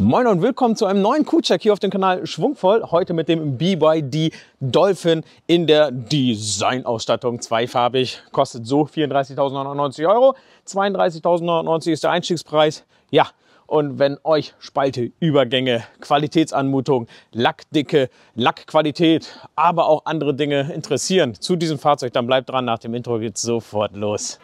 Moin und willkommen zu einem neuen Q-Check hier auf dem Kanal Schwungvoll. Heute mit dem BYD Dolphin in der Designausstattung. Zweifarbig, kostet so 34.990 Euro. 32.990 ist der Einstiegspreis. Ja, und wenn euch Spalte, Übergänge, Qualitätsanmutung, Lackdicke, Lackqualität, aber auch andere Dinge interessieren zu diesem Fahrzeug, dann bleibt dran. Nach dem Intro geht's sofort los.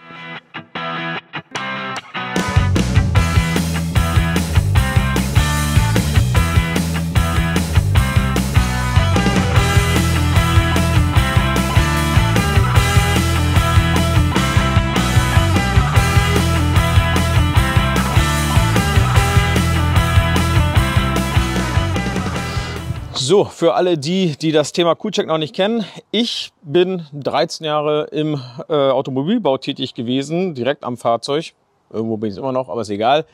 So, für alle die, die das Thema Kuhcheck noch nicht kennen, ich bin 13 Jahre im äh, Automobilbau tätig gewesen, direkt am Fahrzeug. Irgendwo bin ich immer noch, aber ist egal.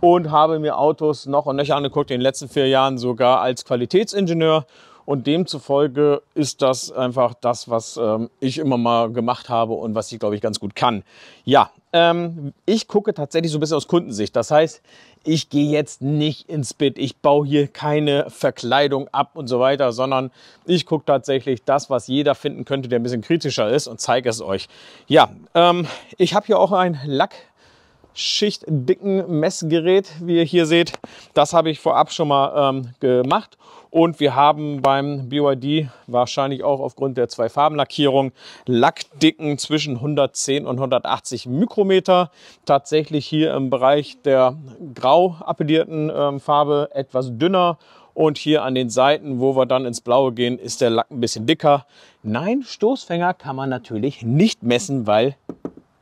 Und habe mir Autos noch und nöcher angeguckt, in den letzten vier Jahren sogar als Qualitätsingenieur und demzufolge ist das einfach das, was ähm, ich immer mal gemacht habe und was ich, glaube ich, ganz gut kann. Ja, ähm, ich gucke tatsächlich so ein bisschen aus Kundensicht. Das heißt, ich gehe jetzt nicht ins Bit, ich baue hier keine Verkleidung ab und so weiter, sondern ich gucke tatsächlich das, was jeder finden könnte, der ein bisschen kritischer ist und zeige es euch. Ja, ähm, ich habe hier auch ein Lack. Schichtdicken Messgerät, wie ihr hier seht. Das habe ich vorab schon mal ähm, gemacht und wir haben beim BYD wahrscheinlich auch aufgrund der zwei Farbenlackierung Lackdicken zwischen 110 und 180 Mikrometer. Tatsächlich hier im Bereich der grau appellierten äh, Farbe etwas dünner und hier an den Seiten, wo wir dann ins Blaue gehen, ist der Lack ein bisschen dicker. Nein, Stoßfänger kann man natürlich nicht messen, weil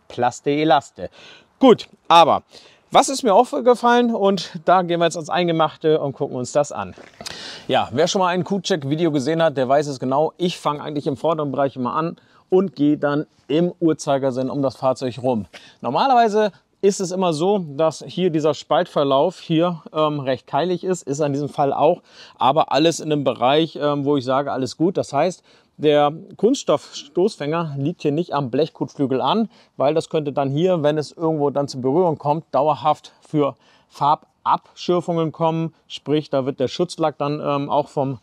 Plaste Elaste. Gut, aber was ist mir aufgefallen und da gehen wir jetzt ans Eingemachte und gucken uns das an. Ja, wer schon mal ein Q-Check-Video gesehen hat, der weiß es genau. Ich fange eigentlich im vorderen Bereich immer an und gehe dann im Uhrzeigersinn um das Fahrzeug rum. Normalerweise ist es immer so, dass hier dieser Spaltverlauf hier ähm, recht keilig ist, ist an diesem Fall auch, aber alles in einem Bereich, ähm, wo ich sage, alles gut. Das heißt, der Kunststoffstoßfänger liegt hier nicht am Blechkotflügel an, weil das könnte dann hier, wenn es irgendwo dann zur Berührung kommt, dauerhaft für Farbabschürfungen kommen. Sprich, da wird der Schutzlack dann ähm, auch vom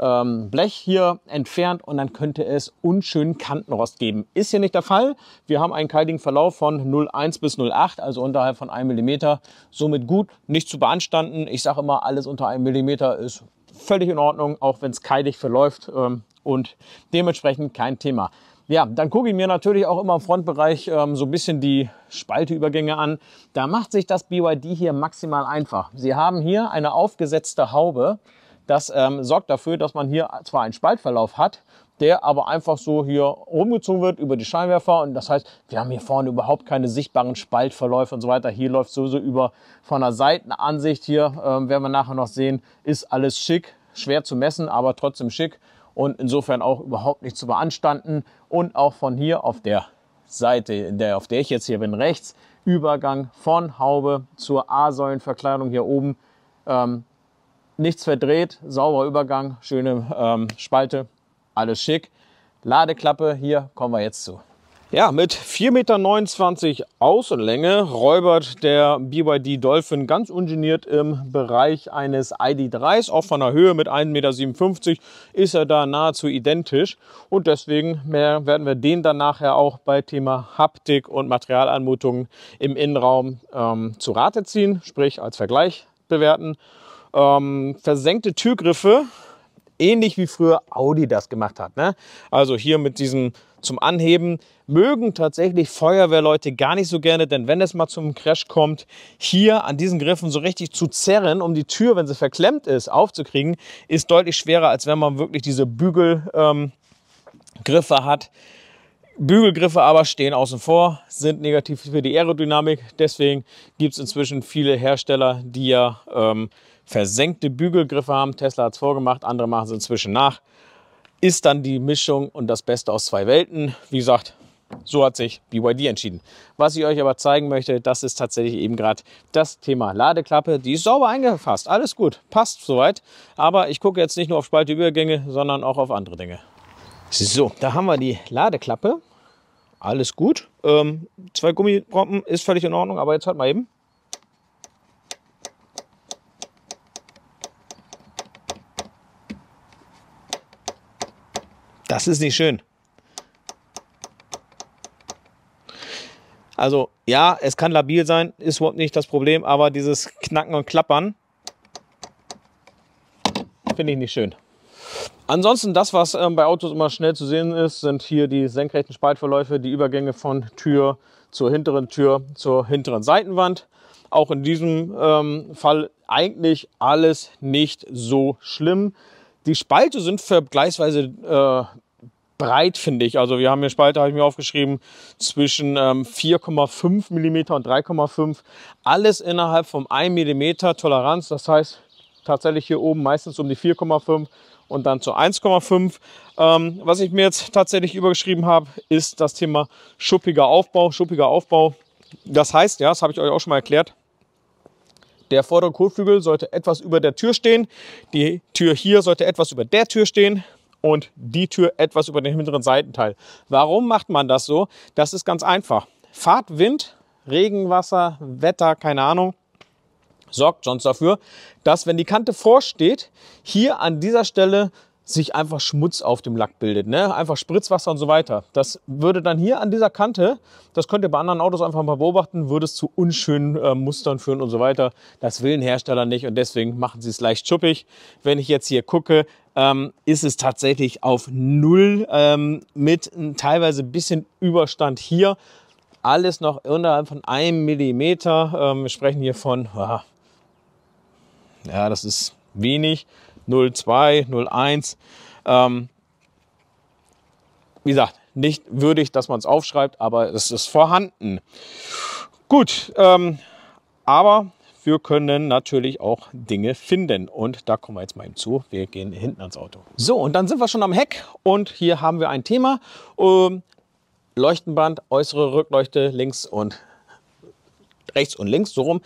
ähm, Blech hier entfernt und dann könnte es unschönen Kantenrost geben. Ist hier nicht der Fall. Wir haben einen kaltigen Verlauf von 0,1 bis 0,8, also unterhalb von 1 mm. Somit gut, nicht zu beanstanden. Ich sage immer, alles unter 1 mm ist völlig in Ordnung, auch wenn es keilig verläuft ähm, und dementsprechend kein Thema. Ja, dann gucke ich mir natürlich auch immer im Frontbereich ähm, so ein bisschen die Spalteübergänge an. Da macht sich das BYD hier maximal einfach. Sie haben hier eine aufgesetzte Haube, das ähm, sorgt dafür, dass man hier zwar einen Spaltverlauf hat, der aber einfach so hier rumgezogen wird über die Scheinwerfer. Und das heißt, wir haben hier vorne überhaupt keine sichtbaren Spaltverläufe und so weiter. Hier läuft sowieso über von der Seitenansicht hier, ähm, werden wir nachher noch sehen, ist alles schick. Schwer zu messen, aber trotzdem schick und insofern auch überhaupt nicht zu beanstanden. Und auch von hier auf der Seite, der, auf der ich jetzt hier bin, rechts, Übergang von Haube zur A-Säulenverkleidung hier oben. Ähm, nichts verdreht, sauberer Übergang, schöne ähm, Spalte, alles schick. Ladeklappe, hier kommen wir jetzt zu. Ja, mit 4,29 Meter Außenlänge räubert der BYD Dolphin ganz ungeniert im Bereich eines ID3s. Auch von der Höhe mit 1,57 Meter ist er da nahezu identisch. Und deswegen werden wir den dann nachher auch bei Thema Haptik und Materialanmutungen im Innenraum ähm, zu Rate ziehen, sprich als Vergleich bewerten ähm, versenkte Türgriffe, ähnlich wie früher Audi das gemacht hat. Ne? Also hier mit diesem zum Anheben mögen tatsächlich Feuerwehrleute gar nicht so gerne, denn wenn es mal zum Crash kommt, hier an diesen Griffen so richtig zu zerren, um die Tür, wenn sie verklemmt ist, aufzukriegen, ist deutlich schwerer, als wenn man wirklich diese Bügelgriffe ähm, hat. Bügelgriffe aber stehen außen vor, sind negativ für die Aerodynamik. Deswegen gibt es inzwischen viele Hersteller, die ja ähm, versenkte Bügelgriffe haben. Tesla hat es vorgemacht, andere machen es inzwischen nach. Ist dann die Mischung und das Beste aus zwei Welten. Wie gesagt, so hat sich BYD entschieden. Was ich euch aber zeigen möchte, das ist tatsächlich eben gerade das Thema Ladeklappe. Die ist sauber eingefasst, alles gut, passt soweit. Aber ich gucke jetzt nicht nur auf Spalteübergänge, sondern auch auf andere Dinge. So, da haben wir die Ladeklappe. Alles gut. Ähm, zwei Gummiproppen ist völlig in Ordnung, aber jetzt hört mal eben. Das ist nicht schön. Also ja, es kann labil sein, ist überhaupt nicht das Problem, aber dieses Knacken und Klappern finde ich nicht schön. Ansonsten das, was ähm, bei Autos immer schnell zu sehen ist, sind hier die senkrechten Spaltverläufe, die Übergänge von Tür zur hinteren Tür zur hinteren Seitenwand. Auch in diesem ähm, Fall eigentlich alles nicht so schlimm. Die Spalte sind vergleichsweise äh, breit, finde ich. Also wir haben hier Spalte, habe ich mir aufgeschrieben, zwischen ähm, 4,5 mm und 3,5. Alles innerhalb von 1 mm Toleranz. Das heißt tatsächlich hier oben meistens um die 4,5 und dann zu 1,5. Ähm, was ich mir jetzt tatsächlich übergeschrieben habe, ist das Thema schuppiger Aufbau. Schuppiger Aufbau, das heißt, ja, das habe ich euch auch schon mal erklärt, der vordere Kotflügel sollte etwas über der Tür stehen. Die Tür hier sollte etwas über der Tür stehen und die Tür etwas über den hinteren Seitenteil. Warum macht man das so? Das ist ganz einfach. Fahrt, Fahrtwind, Regenwasser, Wetter, keine Ahnung, sorgt sonst dafür, dass wenn die Kante vorsteht, hier an dieser Stelle sich einfach Schmutz auf dem Lack bildet, ne? einfach Spritzwasser und so weiter. Das würde dann hier an dieser Kante, das könnt ihr bei anderen Autos einfach mal beobachten, würde es zu unschönen äh, Mustern führen und so weiter. Das will ein Hersteller nicht und deswegen machen sie es leicht schuppig. Wenn ich jetzt hier gucke, ähm, ist es tatsächlich auf Null ähm, mit teilweise ein bisschen Überstand hier. Alles noch unterhalb von einem Millimeter. Ähm, wir sprechen hier von, ah, ja, das ist wenig. 02, 01. Ähm, wie gesagt, nicht würdig, dass man es aufschreibt, aber es ist vorhanden. Gut, ähm, aber wir können natürlich auch Dinge finden. Und da kommen wir jetzt mal hinzu. Wir gehen hinten ans Auto. So, und dann sind wir schon am Heck und hier haben wir ein Thema. Ähm, Leuchtenband, äußere Rückleuchte links und rechts und links, so rum.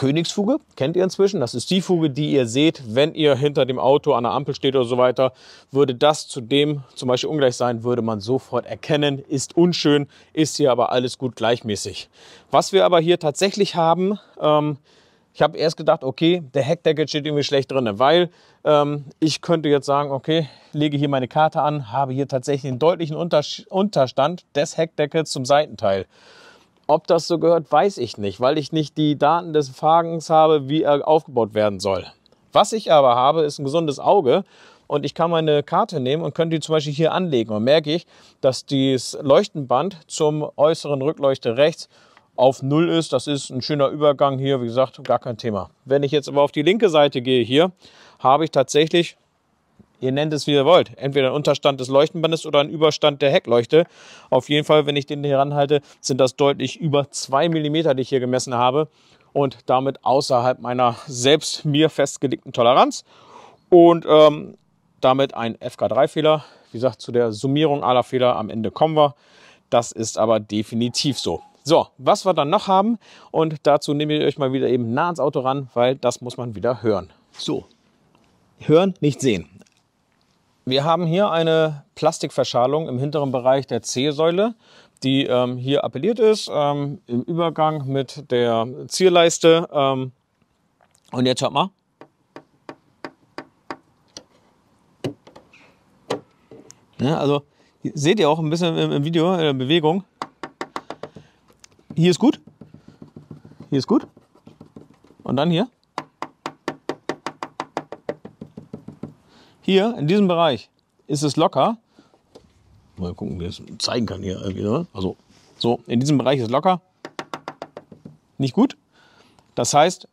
Königsfuge, kennt ihr inzwischen. Das ist die Fuge, die ihr seht, wenn ihr hinter dem Auto an der Ampel steht oder so weiter. Würde das zu dem zum Beispiel ungleich sein, würde man sofort erkennen. Ist unschön, ist hier aber alles gut gleichmäßig. Was wir aber hier tatsächlich haben, ähm, ich habe erst gedacht, okay, der Heckdeckel steht irgendwie schlecht drin, weil ähm, ich könnte jetzt sagen, okay, lege hier meine Karte an, habe hier tatsächlich einen deutlichen Unterstand des Heckdeckels zum Seitenteil. Ob das so gehört, weiß ich nicht, weil ich nicht die Daten des Fagens habe, wie er aufgebaut werden soll. Was ich aber habe, ist ein gesundes Auge und ich kann meine Karte nehmen und könnte die zum Beispiel hier anlegen. Und merke ich, dass das Leuchtenband zum äußeren Rückleuchte rechts auf Null ist. Das ist ein schöner Übergang hier, wie gesagt, gar kein Thema. Wenn ich jetzt aber auf die linke Seite gehe hier, habe ich tatsächlich Ihr nennt es, wie ihr wollt. Entweder ein Unterstand des Leuchtenbandes oder ein Überstand der Heckleuchte. Auf jeden Fall, wenn ich den hier ranhalte, sind das deutlich über zwei Millimeter, die ich hier gemessen habe. Und damit außerhalb meiner selbst mir festgelegten Toleranz. Und ähm, damit ein FK3-Fehler. Wie gesagt, zu der Summierung aller Fehler am Ende kommen wir. Das ist aber definitiv so. So, was wir dann noch haben und dazu nehme ich euch mal wieder eben nah ans Auto ran, weil das muss man wieder hören. So, hören, nicht sehen. Wir haben hier eine Plastikverschalung im hinteren Bereich der C-Säule, die ähm, hier appelliert ist, ähm, im Übergang mit der Zierleiste. Ähm, und jetzt hört mal. Ja, ne, also seht ihr auch ein bisschen im, Video, in der Bewegung. Hier ist gut. Hier ist gut. Und dann hier. Hier in diesem Bereich ist es locker. Mal gucken, wie ich es zeigen kann hier. Also so, in diesem Bereich ist es locker. Nicht gut. Das heißt,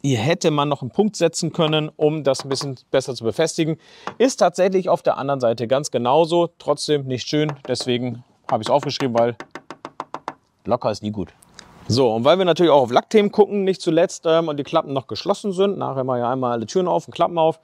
hier hätte man noch einen Punkt setzen können, um das ein bisschen besser zu befestigen. Ist tatsächlich auf der anderen Seite ganz genauso. Trotzdem nicht schön. Deswegen habe ich es aufgeschrieben, weil locker ist nie gut. So, und weil wir natürlich auch auf Lackthemen gucken, nicht zuletzt, ähm, und die Klappen noch geschlossen sind, nachher mal ja einmal alle Türen auf und Klappen auf,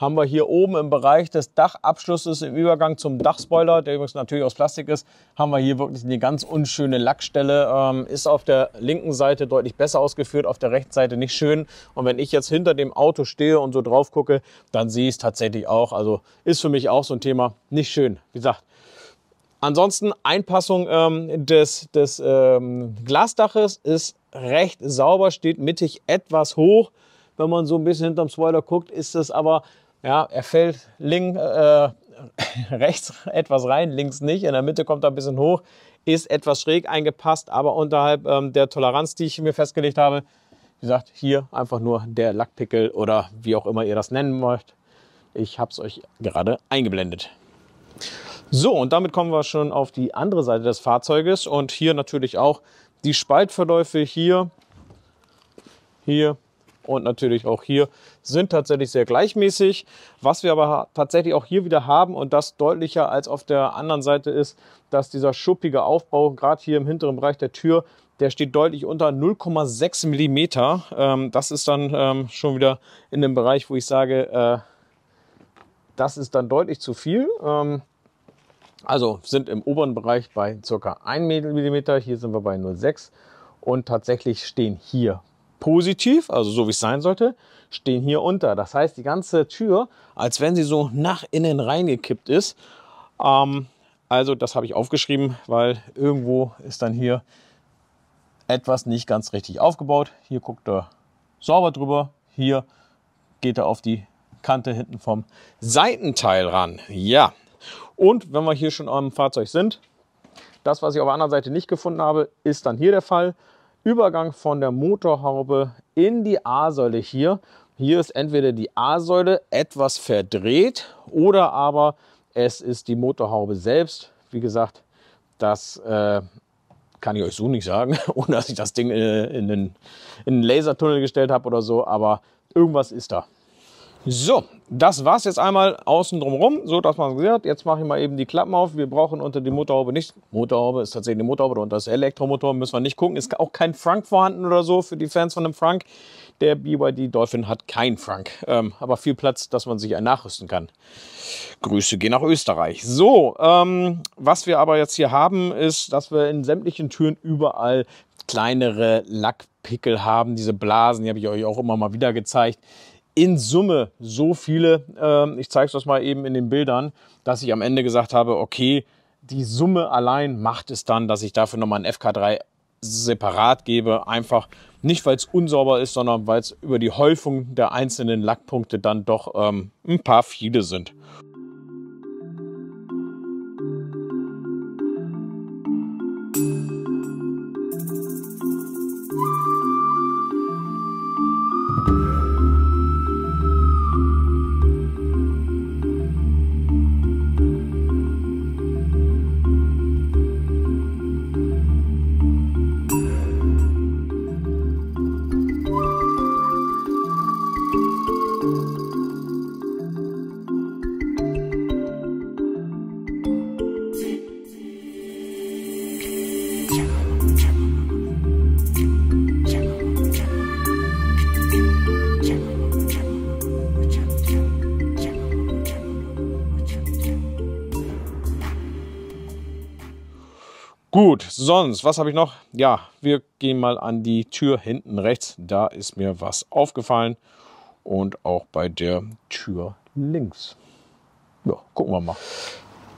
haben wir hier oben im Bereich des Dachabschlusses im Übergang zum Dachspoiler, der übrigens natürlich aus Plastik ist, haben wir hier wirklich eine ganz unschöne Lackstelle. Ähm, ist auf der linken Seite deutlich besser ausgeführt, auf der rechten Seite nicht schön. Und wenn ich jetzt hinter dem Auto stehe und so drauf gucke, dann sehe ich es tatsächlich auch. Also ist für mich auch so ein Thema nicht schön. Wie gesagt, Ansonsten Einpassung ähm, des, des ähm, Glasdaches ist recht sauber, steht mittig etwas hoch. Wenn man so ein bisschen hinterm Spoiler guckt, ist das aber ja, er fällt link, äh, rechts etwas rein, links nicht. In der Mitte kommt er ein bisschen hoch, ist etwas schräg eingepasst, aber unterhalb ähm, der Toleranz, die ich mir festgelegt habe, wie gesagt, hier einfach nur der Lackpickel oder wie auch immer ihr das nennen wollt. Ich habe es euch gerade eingeblendet. So, und damit kommen wir schon auf die andere Seite des Fahrzeuges und hier natürlich auch die Spaltverläufe hier, hier und natürlich auch hier sind tatsächlich sehr gleichmäßig. Was wir aber tatsächlich auch hier wieder haben und das deutlicher als auf der anderen Seite ist, dass dieser schuppige Aufbau, gerade hier im hinteren Bereich der Tür, der steht deutlich unter 0,6 mm. Ähm, das ist dann ähm, schon wieder in dem Bereich, wo ich sage, äh, das ist dann deutlich zu viel. Ähm, also sind im oberen Bereich bei ca. 1 mm, hier sind wir bei 0,6 und tatsächlich stehen hier positiv, also so wie es sein sollte, stehen hier unter. Das heißt, die ganze Tür, als wenn sie so nach innen reingekippt ist. Ähm, also das habe ich aufgeschrieben, weil irgendwo ist dann hier etwas nicht ganz richtig aufgebaut. Hier guckt er sauber drüber. Hier geht er auf die Kante hinten vom Seitenteil ran. Ja. Und wenn wir hier schon am Fahrzeug sind, das, was ich auf der anderen Seite nicht gefunden habe, ist dann hier der Fall. Übergang von der Motorhaube in die A-Säule hier. Hier ist entweder die A-Säule etwas verdreht oder aber es ist die Motorhaube selbst. Wie gesagt, das äh, kann ich euch so nicht sagen, ohne dass ich das Ding in, äh, in, den, in den Lasertunnel gestellt habe oder so, aber irgendwas ist da. So, das war's jetzt einmal außen drumherum, so dass man gesehen hat. Jetzt mache ich mal eben die Klappen auf. Wir brauchen unter die Motorhaube nicht. Motorhaube ist tatsächlich die Motorhaube unter das Elektromotor müssen wir nicht gucken. Ist auch kein Frank vorhanden oder so für die Fans von dem Frank. Der BYD Dolphin hat keinen Frank, ähm, aber viel Platz, dass man sich einen nachrüsten kann. Grüße gehen nach Österreich. So, ähm, was wir aber jetzt hier haben, ist, dass wir in sämtlichen Türen überall kleinere Lackpickel haben. Diese Blasen, die habe ich euch auch immer mal wieder gezeigt. In Summe so viele, ähm, ich zeige es euch mal eben in den Bildern, dass ich am Ende gesagt habe, okay, die Summe allein macht es dann, dass ich dafür nochmal ein FK3 separat gebe, einfach nicht, weil es unsauber ist, sondern weil es über die Häufung der einzelnen Lackpunkte dann doch ähm, ein paar viele sind. Gut, sonst, was habe ich noch? Ja, wir gehen mal an die Tür hinten rechts. Da ist mir was aufgefallen. Und auch bei der Tür links. Ja, gucken wir mal.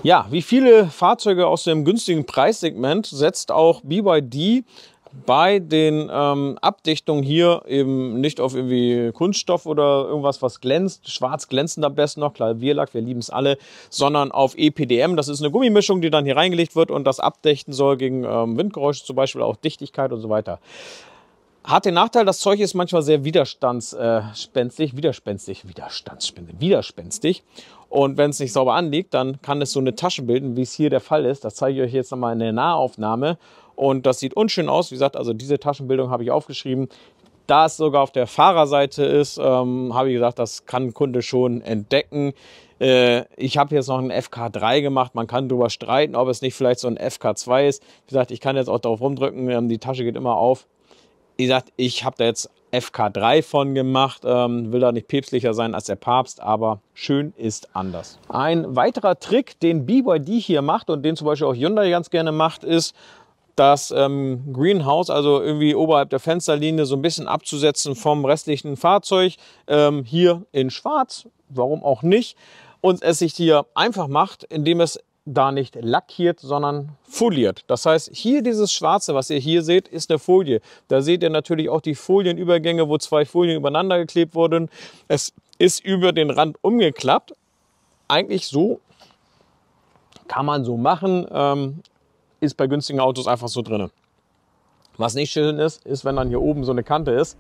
Ja, wie viele Fahrzeuge aus dem günstigen Preissegment setzt auch BYD bei den ähm, Abdichtungen hier eben nicht auf irgendwie Kunststoff oder irgendwas, was glänzt, schwarz glänzend am besten noch, Klavierlack, wir lieben es alle, sondern auf EPDM. Das ist eine Gummimischung, die dann hier reingelegt wird und das abdichten soll gegen ähm, Windgeräusche zum Beispiel, auch Dichtigkeit und so weiter. Hat den Nachteil, das Zeug ist manchmal sehr widerstandspenstig, widerspenstig, widerspenstig, widerspenstig. Und wenn es nicht sauber anliegt, dann kann es so eine Tasche bilden, wie es hier der Fall ist. Das zeige ich euch jetzt nochmal in der Nahaufnahme. Und das sieht unschön aus. Wie gesagt, also diese Taschenbildung habe ich aufgeschrieben. Da es sogar auf der Fahrerseite ist, ähm, habe ich gesagt, das kann ein Kunde schon entdecken. Äh, ich habe jetzt noch einen FK3 gemacht. Man kann darüber streiten, ob es nicht vielleicht so ein FK2 ist. Wie gesagt, ich kann jetzt auch darauf rumdrücken. Ähm, die Tasche geht immer auf. Wie gesagt, ich habe da jetzt FK3 von gemacht. Ähm, will da nicht päpstlicher sein als der Papst, aber schön ist anders. Ein weiterer Trick, den B-Boy BYD hier macht und den zum Beispiel auch Hyundai ganz gerne macht, ist, das ähm, Greenhouse, also irgendwie oberhalb der Fensterlinie, so ein bisschen abzusetzen vom restlichen Fahrzeug. Ähm, hier in Schwarz, warum auch nicht. Und es sich hier einfach macht, indem es da nicht lackiert, sondern foliert. Das heißt, hier dieses Schwarze, was ihr hier seht, ist eine Folie. Da seht ihr natürlich auch die Folienübergänge, wo zwei Folien übereinander geklebt wurden. Es ist über den Rand umgeklappt. Eigentlich so kann man so machen. Ähm, ist bei günstigen Autos einfach so drin. Was nicht schön ist, ist, wenn dann hier oben so eine Kante ist,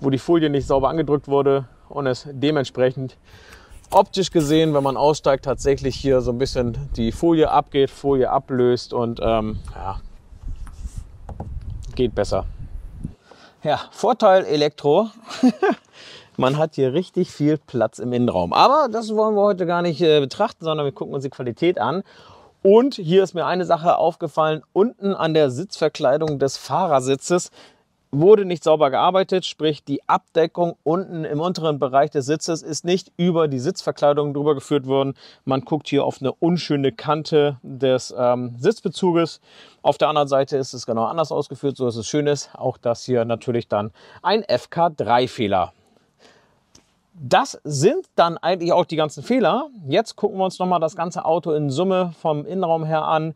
wo die Folie nicht sauber angedrückt wurde und es dementsprechend optisch gesehen, wenn man aussteigt, tatsächlich hier so ein bisschen die Folie abgeht, Folie ablöst und ähm, ja, geht besser. Ja, Vorteil Elektro. man hat hier richtig viel Platz im Innenraum. Aber das wollen wir heute gar nicht äh, betrachten, sondern wir gucken uns die Qualität an. Und hier ist mir eine Sache aufgefallen, unten an der Sitzverkleidung des Fahrersitzes wurde nicht sauber gearbeitet, sprich die Abdeckung unten im unteren Bereich des Sitzes ist nicht über die Sitzverkleidung drüber geführt worden. Man guckt hier auf eine unschöne Kante des ähm, Sitzbezuges. Auf der anderen Seite ist es genau anders ausgeführt, so dass es schön ist. Auch das hier natürlich dann ein FK3-Fehler. Das sind dann eigentlich auch die ganzen Fehler. Jetzt gucken wir uns nochmal das ganze Auto in Summe vom Innenraum her an.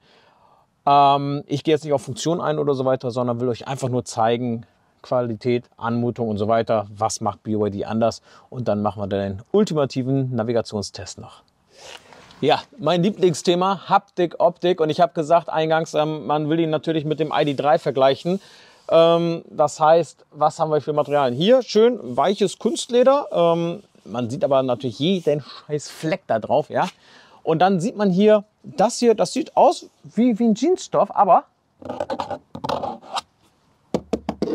Ähm, ich gehe jetzt nicht auf Funktion ein oder so weiter, sondern will euch einfach nur zeigen, Qualität, Anmutung und so weiter. Was macht BYD anders? Und dann machen wir den ultimativen Navigationstest noch. Ja, mein Lieblingsthema, Haptik, Optik. Und ich habe gesagt eingangs, ähm, man will ihn natürlich mit dem ID3 vergleichen. Ähm, das heißt, was haben wir für Materialien? Hier schön weiches Kunstleder. Ähm, man sieht aber natürlich jeden scheiß Fleck da drauf. Ja? Und dann sieht man hier, das hier, das sieht aus wie, wie ein Jeansstoff, aber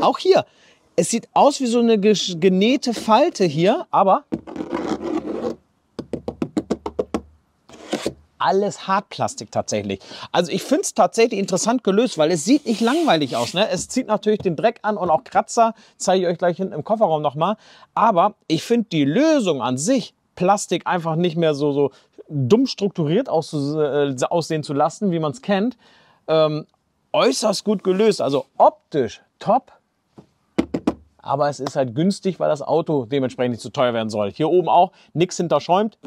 auch hier. Es sieht aus wie so eine genähte Falte hier, aber alles Hartplastik tatsächlich. Also ich finde es tatsächlich interessant gelöst, weil es sieht nicht langweilig aus. Ne? Es zieht natürlich den Dreck an und auch Kratzer, zeige ich euch gleich hinten im Kofferraum nochmal. Aber ich finde die Lösung an sich, Plastik einfach nicht mehr so, so dumm strukturiert äh, aussehen zu lassen, wie man es kennt, ähm, äußerst gut gelöst. Also optisch top. Aber es ist halt günstig, weil das Auto dementsprechend nicht zu teuer werden soll. Hier oben auch, nichts hinterschäumt,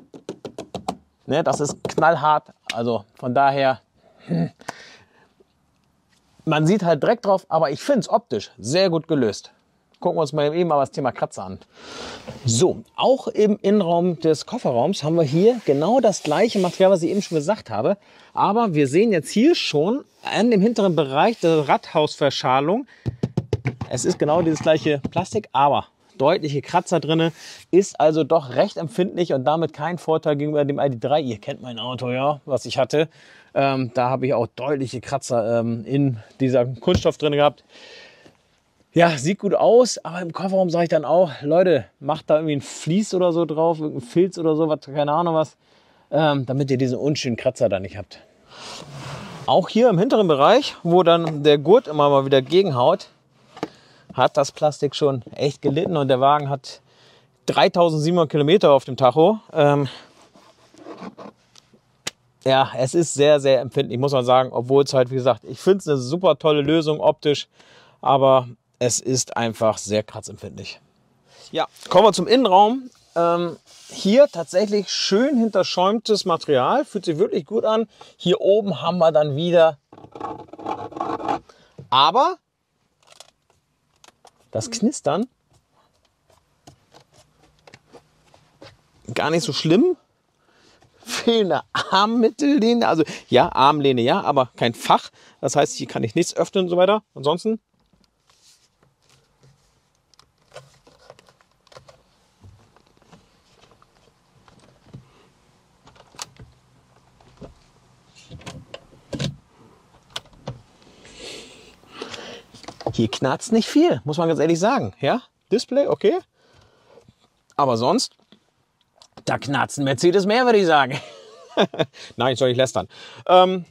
Ne, das ist knallhart. Also von daher, hm. man sieht halt direkt drauf, aber ich finde es optisch sehr gut gelöst. Gucken wir uns mal eben mal das Thema Kratzer an. So, auch im Innenraum des Kofferraums haben wir hier genau das gleiche Material, was ich eben schon gesagt habe. Aber wir sehen jetzt hier schon an dem hinteren Bereich der Radhausverschalung, es ist genau dieses gleiche Plastik, aber deutliche Kratzer drin, ist also doch recht empfindlich und damit kein Vorteil gegenüber dem ID3. Ihr kennt mein Auto, ja, was ich hatte. Ähm, da habe ich auch deutliche Kratzer ähm, in dieser Kunststoff drin gehabt. Ja, sieht gut aus, aber im Kofferraum sage ich dann auch, Leute, macht da irgendwie ein Vlies oder so drauf, irgendein Filz oder so, was, keine Ahnung was, ähm, damit ihr diesen unschönen Kratzer da nicht habt. Auch hier im hinteren Bereich, wo dann der Gurt immer mal wieder gegenhaut, hat das Plastik schon echt gelitten und der Wagen hat 3700 Kilometer auf dem Tacho. Ähm ja, es ist sehr, sehr empfindlich, muss man sagen, obwohl es halt, wie gesagt, ich finde es eine super tolle Lösung optisch, aber es ist einfach sehr kratzempfindlich. Ja, kommen wir zum Innenraum. Ähm, hier tatsächlich schön hinterschäumtes Material, fühlt sich wirklich gut an. Hier oben haben wir dann wieder aber das Knistern gar nicht so schlimm. Fehlende Armmittellehne, also ja, Armlehne ja, aber kein Fach. Das heißt, hier kann ich nichts öffnen und so weiter. Ansonsten Hier knarzt nicht viel, muss man ganz ehrlich sagen. Ja, Display, okay. Aber sonst, da knarzt Mercedes mehr, würde ich sagen. Nein, ich soll nicht lästern. Ähm,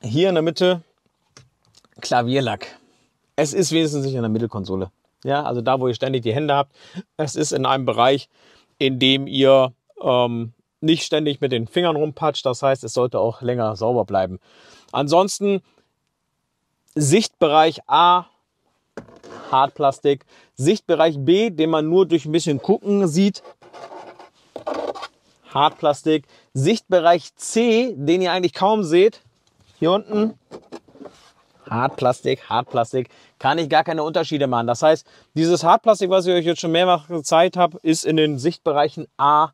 hier in der Mitte Klavierlack. Es ist wenigstens nicht in der Mittelkonsole. Ja, also da, wo ihr ständig die Hände habt. Es ist in einem Bereich, in dem ihr ähm, nicht ständig mit den Fingern rumpatscht. Das heißt, es sollte auch länger sauber bleiben. Ansonsten Sichtbereich A, Hartplastik, Sichtbereich B, den man nur durch ein bisschen gucken sieht, Hartplastik, Sichtbereich C, den ihr eigentlich kaum seht, hier unten, Hartplastik, Hartplastik, kann ich gar keine Unterschiede machen. Das heißt, dieses Hartplastik, was ich euch jetzt schon mehrfach gezeigt habe, ist in den Sichtbereichen A,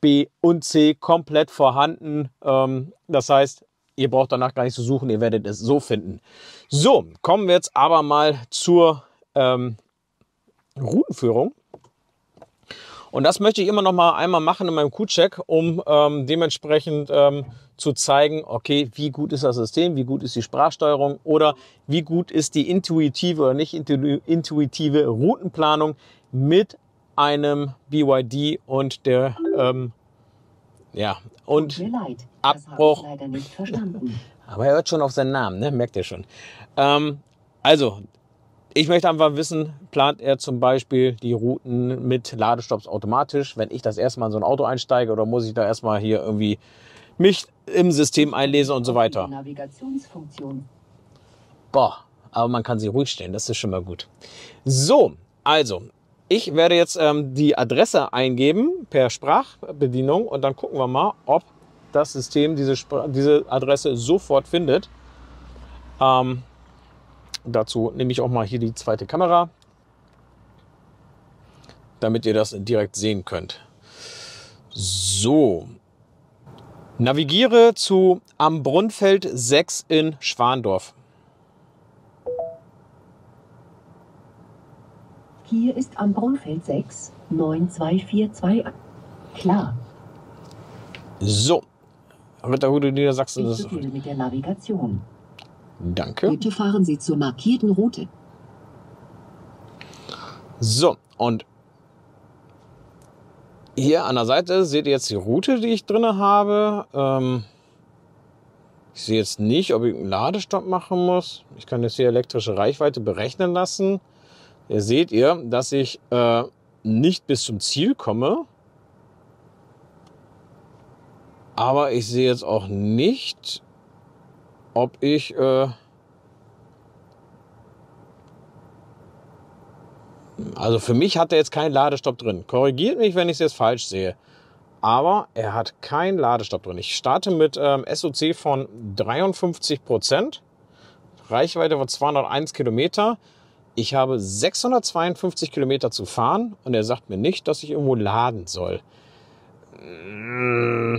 B und C komplett vorhanden. Ähm, das heißt, Ihr braucht danach gar nicht zu suchen, ihr werdet es so finden. So, kommen wir jetzt aber mal zur ähm, Routenführung. Und das möchte ich immer noch mal einmal machen in meinem Q-Check, um ähm, dementsprechend ähm, zu zeigen, okay, wie gut ist das System, wie gut ist die Sprachsteuerung oder wie gut ist die intuitive oder nicht intuitive Routenplanung mit einem BYD und der ähm, ja, und Tut mir das Abbruch. Habe ich leider nicht verstanden. Aber er hört schon auf seinen Namen, ne? merkt ihr schon. Ähm, also, ich möchte einfach wissen, plant er zum Beispiel die Routen mit Ladestopps automatisch, wenn ich das erstmal in so ein Auto einsteige oder muss ich da erstmal hier irgendwie mich im System einlesen und so weiter? Navigationsfunktion. Boah, aber man kann sie ruhig stellen, das ist schon mal gut. So, also, ich werde jetzt ähm, die Adresse eingeben per Sprachbedienung und dann gucken wir mal, ob das System diese, Spr diese Adresse sofort findet. Ähm, dazu nehme ich auch mal hier die zweite Kamera, damit ihr das direkt sehen könnt. So, navigiere zu Am Brunnfeld 6 in Schwandorf. Hier ist am Brumfeld 6 9242. Klar. So. Ritterhude Niedersachsen ist. mit der Navigation. Danke. Bitte fahren Sie zur markierten Route. So, und hier an der Seite seht ihr jetzt die Route, die ich drin habe. Ähm, ich sehe jetzt nicht, ob ich einen Ladestopp machen muss. Ich kann jetzt hier elektrische Reichweite berechnen lassen seht ihr, dass ich äh, nicht bis zum Ziel komme. Aber ich sehe jetzt auch nicht, ob ich... Äh, also für mich hat er jetzt keinen Ladestopp drin. Korrigiert mich, wenn ich es jetzt falsch sehe. Aber er hat keinen Ladestopp drin. Ich starte mit ähm, SOC von 53 Prozent, Reichweite von 201 Kilometer. Ich habe 652 Kilometer zu fahren und er sagt mir nicht, dass ich irgendwo laden soll. Mm.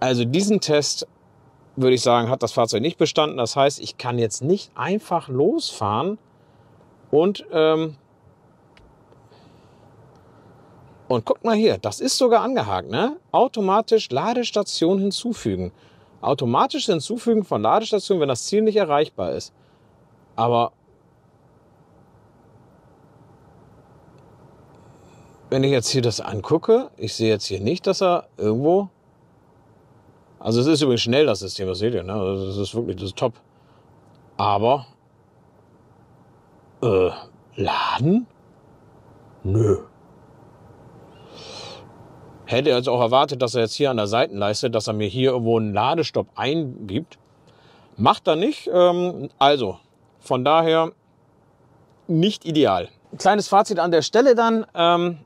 Also diesen Test würde ich sagen, hat das Fahrzeug nicht bestanden. Das heißt, ich kann jetzt nicht einfach losfahren und ähm, und guckt mal hier, das ist sogar angehakt, ne? Automatisch Ladestation hinzufügen. Automatisch hinzufügen von Ladestationen, wenn das Ziel nicht erreichbar ist. Aber wenn ich jetzt hier das angucke, ich sehe jetzt hier nicht, dass er irgendwo. Also es ist übrigens schnell das System, das seht ihr, ne? Also das ist wirklich das ist top. Aber äh, laden? Nö. Hätte er jetzt auch erwartet, dass er jetzt hier an der Seitenleiste, dass er mir hier irgendwo einen Ladestopp eingibt. Macht er nicht. Ähm, also, von daher nicht ideal. Kleines Fazit an der Stelle dann. Ähm,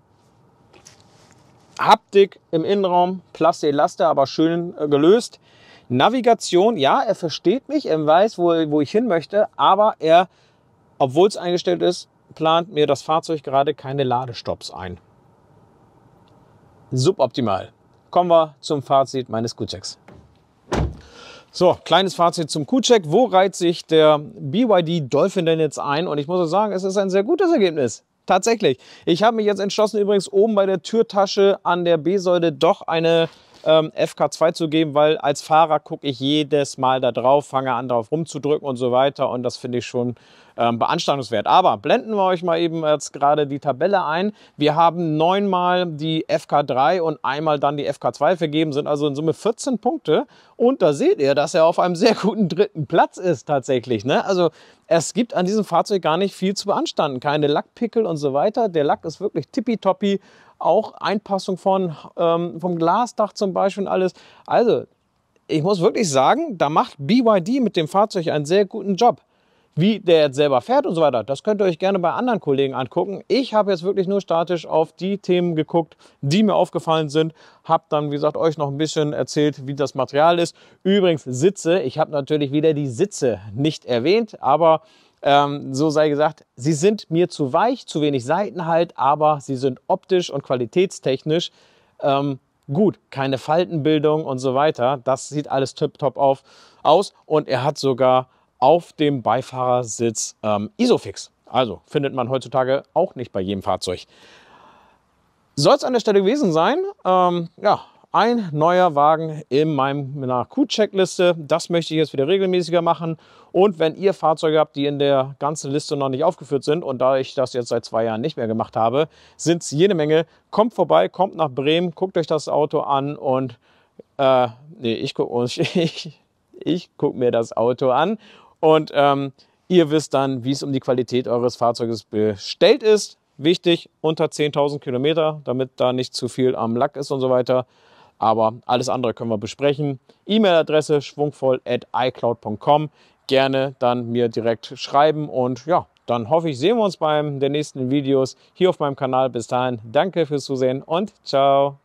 Haptik im Innenraum, Plaste Elaste, aber schön äh, gelöst. Navigation, ja, er versteht mich, er weiß, wo, wo ich hin möchte, aber er, obwohl es eingestellt ist, plant mir das Fahrzeug gerade keine Ladestops ein. Suboptimal. Kommen wir zum Fazit meines Q-Checks. So, kleines Fazit zum Q-Check. Wo reiht sich der BYD Dolphin denn jetzt ein? Und ich muss sagen, es ist ein sehr gutes Ergebnis. Tatsächlich. Ich habe mich jetzt entschlossen, übrigens oben bei der Türtasche an der B-Säule doch eine ähm, FK2 zu geben, weil als Fahrer gucke ich jedes Mal da drauf, fange an drauf rumzudrücken und so weiter. Und das finde ich schon ähm, beanstandungswert. Aber blenden wir euch mal eben jetzt gerade die Tabelle ein. Wir haben neunmal die FK3 und einmal dann die FK2 vergeben, sind also in Summe 14 Punkte. Und da seht ihr, dass er auf einem sehr guten dritten Platz ist tatsächlich. Ne? Also es gibt an diesem Fahrzeug gar nicht viel zu beanstanden. Keine Lackpickel und so weiter. Der Lack ist wirklich tippitoppi. Auch Einpassung von, ähm, vom Glasdach zum Beispiel und alles. Also, ich muss wirklich sagen, da macht BYD mit dem Fahrzeug einen sehr guten Job. Wie der jetzt selber fährt und so weiter, das könnt ihr euch gerne bei anderen Kollegen angucken. Ich habe jetzt wirklich nur statisch auf die Themen geguckt, die mir aufgefallen sind. Habe dann, wie gesagt, euch noch ein bisschen erzählt, wie das Material ist. Übrigens Sitze, ich habe natürlich wieder die Sitze nicht erwähnt, aber ähm, so sei gesagt, sie sind mir zu weich, zu wenig Seitenhalt, aber sie sind optisch und qualitätstechnisch ähm, gut. Keine Faltenbildung und so weiter. Das sieht alles tipptopp auf, aus und er hat sogar auf dem Beifahrersitz ähm, Isofix. Also findet man heutzutage auch nicht bei jedem Fahrzeug. Soll es an der Stelle gewesen sein? Ähm, ja, ein neuer Wagen in meiner Q-Checkliste. Das möchte ich jetzt wieder regelmäßiger machen. Und wenn ihr Fahrzeuge habt, die in der ganzen Liste noch nicht aufgeführt sind und da ich das jetzt seit zwei Jahren nicht mehr gemacht habe, sind es jede Menge. Kommt vorbei, kommt nach Bremen, guckt euch das Auto an und äh, nee, ich gucke ich, ich, guck mir das Auto an und ähm, ihr wisst dann, wie es um die Qualität eures Fahrzeuges bestellt ist. Wichtig, unter 10.000 Kilometer, damit da nicht zu viel am Lack ist und so weiter. Aber alles andere können wir besprechen. E-Mail-Adresse schwungvoll.icloud.com. Gerne dann mir direkt schreiben und ja, dann hoffe ich, sehen wir uns beim der nächsten Videos hier auf meinem Kanal. Bis dahin, danke fürs Zusehen und ciao.